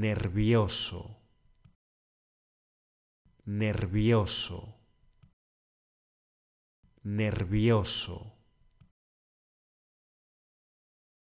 nervioso, nervioso, nervioso.